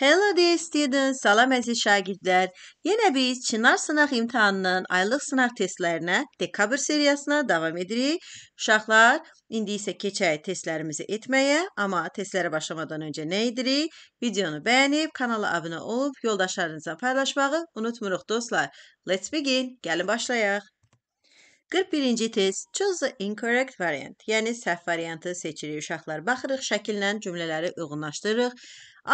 Hello dear students, salam əziz şagirdlər. Yenə biz Çınar sınaq imtahanının aylıq sınaq testlərinə dekabr seriyasına davam edirik. Uşaqlar, indi isə keçək testlərimizi etməyə, amma testlərə başlamadan öncə nə edirik? Videonu bəyənib, kanala abunə olub, yoldaşlarınıza paylaşmağı unutmuruq dostlar. Let's begin, gəlin başlayaq. 41-ci test. Choose the incorrect variant. Yəni səhv variantı seçirik uşaqlar. Baxırıq şəkillə cümlələri uyğunlaşdırırıq.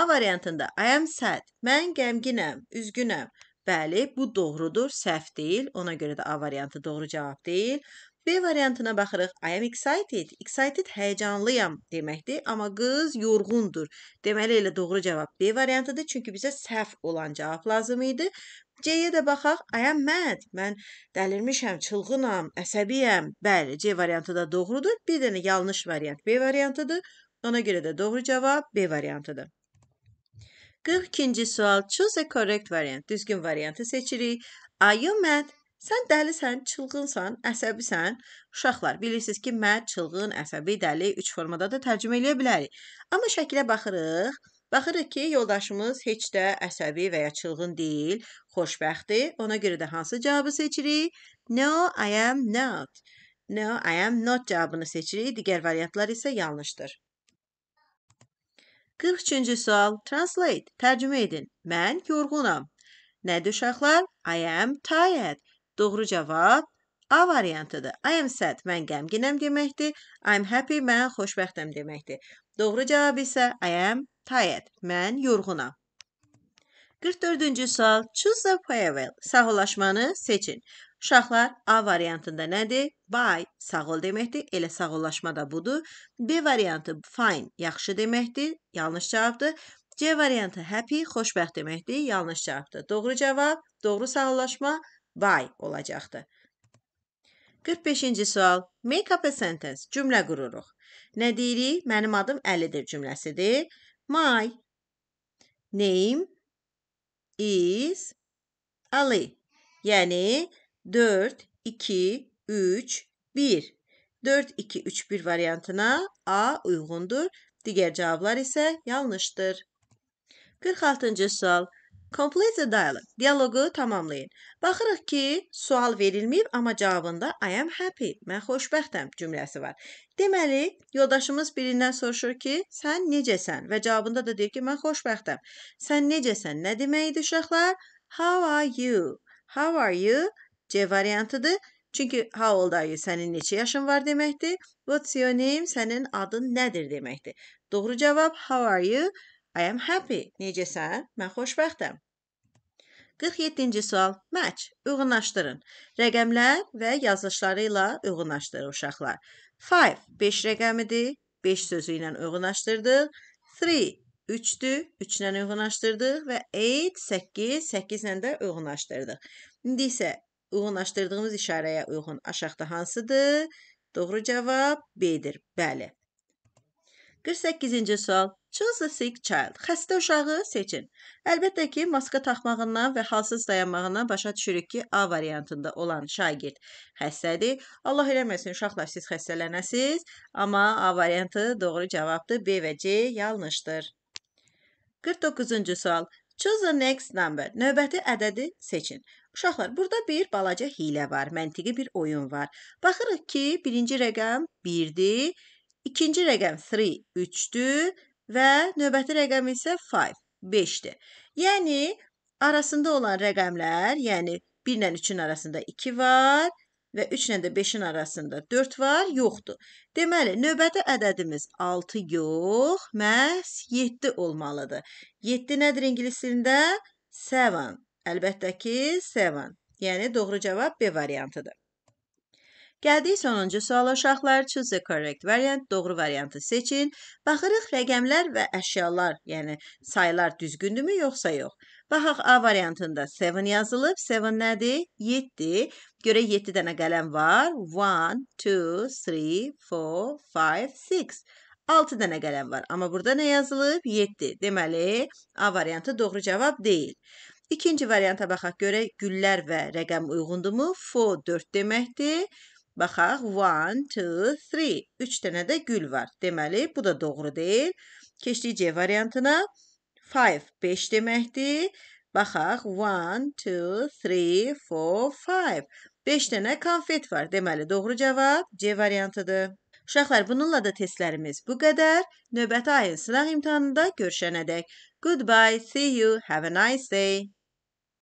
A variantında I am sad. Mən qəmginəm, üzgünəm. Bəli, bu doğrudur, səhv deyil. Ona görə də A variantı doğru cavab deyil. B variantına baxırıq. I am excited. Excited həyecanlıyam deməkdir, amma qız yorğundur. Deməli elə doğru cavab B variantıdır, çünki bizə səhv olan cavab lazım idi. C-yə də baxaq. I am mad. Mən dəlirmişəm, çılğınam, əsəbiyəm. Bəli, C variantı da doğrudur. Bir dənə yanlış variant B variantıdır. Ona görə də doğru cavab B variantıdır. 42-ci sual. Choose a correct variant. Düzgün variantı seçirik. Are you mad? Sən dəlisən, çılğınsan, əsəbisən. Uşaqlar, bilirsiniz ki, məd, çılğın, əsəbi, dəli üç formada da tərcümə eləyə bilərik. Amma şəkilə baxırıq. Baxırıq ki, yoldaşımız heç də əsəbi və ya çılğın deyil, xoşbəxtdir. Ona görə də hansı cavabı seçirik? No, I am not. No, I am not cavabını seçirik. Digər variantlar isə yanlışdır. 43-cü sual. Translate. Tərcümə edin. Mən yorğunam. Nədir uşaqlar? I am tired. Doğru cavab A variantıdır. I am sad. Mən qəmginəm deməkdir. I am happy. Mən xoşbəxtəm deməkdir. Doğru cavab isə I am tired. Mən yorğunam. 44-cü sual. Choose the farewell. Sağollaşmanı seçin. Uşaqlar A variantında nədir? Buy sağ ol deməkdir. Elə sağollaşma da budur. B variantı fine yaxşı deməkdir. Yanlış cavabdır. C variantı happy xoşbəxt deməkdir. Yanlış cavabdır. Doğru cavab, doğru sağollaşma buy olacaqdır. 45-ci sual. Make up a sentence. Cümlə qururuq. Nə deyirik? Mənim adım Əlidir cümləsidir. My name is Ali. Yəni 4 2 3 1. 4 2 3 1 variantına A uyğundur. Digər cavablar isə yanlışdır. 46-cı sual. Complete dialogue. Dialoqu tamamlayın. Baxırıq ki, sual verilməyib, amma cavabında I am happy, mən xoşbəxtəm cümləsi var. Deməli, yoldaşımız birindən soruşur ki, sən necəsən? Və cavabında da deyir ki, mən xoşbəxtəm. Sən necəsən? Nə deməkdir uşaqlar? How are you? How are you? C variantıdır. Çünki how old are you sənin neçə yaşın var deməkdir. What's your name? Sənin adın nədir deməkdir. Doğru cavab how are you? I am happy. Necəsən? Mən xoşbəxtəm. 47-ci sual. Match. Uyğunlaşdırın. Rəqəmlər və yazılışları ilə uyğunlaşdırın uşaqlar. 5 5 rəqəmidir. 5 sözü ilə uyğunlaşdırdıq. 3 3-dür. 3 ilə uyğunlaşdırdıq və 8 8 8 ilə də uyğunlaşdırdıq. İndi isə uyğunlaşdırdığımız işarəyə uyğun aşağıda hansıdır? Doğru cavab B-dir. Bəli. 48-ci sual. Choose a sick child. Xəstə uşağı seçin. Əlbəttə ki, maska taxmağından və halsız dayanmağından başa düşürük ki, A variantında olan şagird xəstədir. Allah eləməsin, uşaqlar siz xəstələnəsiz, amma A variantı doğru cavabdır. B və C yanlışdır. 49-cu sual. Choose the next number. Növbəti ədədi seçin. Uşaqlar, burada bir balaca hilə var, məntiqi bir oyun var. Baxırıq ki, birinci rəqəm 1-dir, İkinci rəqəm 3, 3-dür və növbəti rəqəm isə 5, 5-dir. Yəni arasında olan rəqəmlər, yəni 1 ilə 3-ün arasında 2 var və 3 ilə də 5-in arasında 4 var, yoxdur. Deməli, növbəti ədədimiz 6 yox, məhz 7 olmalıdır. 7 nədir ingilis dilində? 7. Əlbəttə ki, 7. Yəni doğru cavab B variantıdır. Gəldik sonuncu suala uşaqlar. Choose the correct variant. Doğru variantı seçin. Baxırıq rəqəmlər və əşyalar, yəni sayılar düzgündürmü yoxsa yox. Baxaq A variantında 7 yazılıb. 7 nədir? 7. Görə 7 dənə qələm var. 1, 2, 3, 4, 5, 6. 6 dənə qələm var. Amma burada nə yazılıb? 7. Deməli, A variantı doğru cavab deyil. İkinci varianta baxaq görək güllər və rəqəm uyğundurmu? Fo 4 deməkdir. Baxaq, one, two, three. Üç dənə də gül var. Deməli, bu da doğru deyil. Keçdik C variantına. Five, beş deməkdir. Baxaq, one, two, three, four, five. Beş dənə konfet var. Deməli, doğru cavab C variantıdır. Uşaqlar, bununla da testlərimiz bu qədər. Növbəti ayın sınaq imtahanında görüşənədək. Goodbye, see you, have a nice day.